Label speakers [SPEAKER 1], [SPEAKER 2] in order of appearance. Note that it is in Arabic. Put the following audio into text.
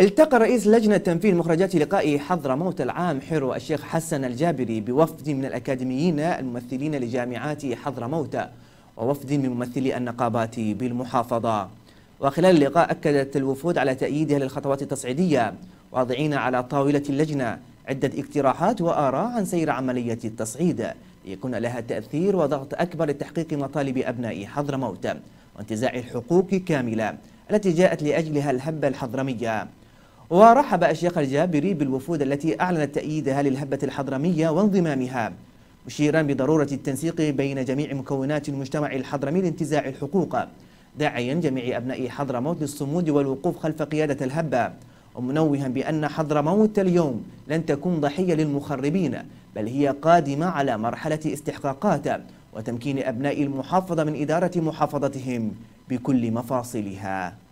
[SPEAKER 1] التقى رئيس لجنة تنفيذ مخرجات لقاء حضرموت العام حرو الشيخ حسن الجابري بوفد من الأكاديميين الممثلين لجامعات حضرموت ووفد من ممثلي النقابات بالمحافظة وخلال اللقاء أكدت الوفود على تأييدها للخطوات التصعيدية واضعين على طاولة اللجنة عدة اقتراحات وآراء عن سير عملية التصعيد ليكون لها تأثير وضغط أكبر لتحقيق مطالب أبناء حضرموت وانتزاع الحقوق كاملة التي جاءت لأجلها الهبة الحضرمية ورحب أشياخ الجابري بالوفود التي أعلنت تأييدها للهبة الحضرمية وانضمامها مشيرا بضرورة التنسيق بين جميع مكونات المجتمع الحضرمي لانتزاع الحقوق داعيا جميع أبناء حضرموت للصمود والوقوف خلف قيادة الهبة ومنوها بأن حضرموت اليوم لن تكون ضحية للمخربين بل هي قادمة على مرحلة استحقاقات وتمكين أبناء المحافظة من إدارة محافظتهم بكل مفاصلها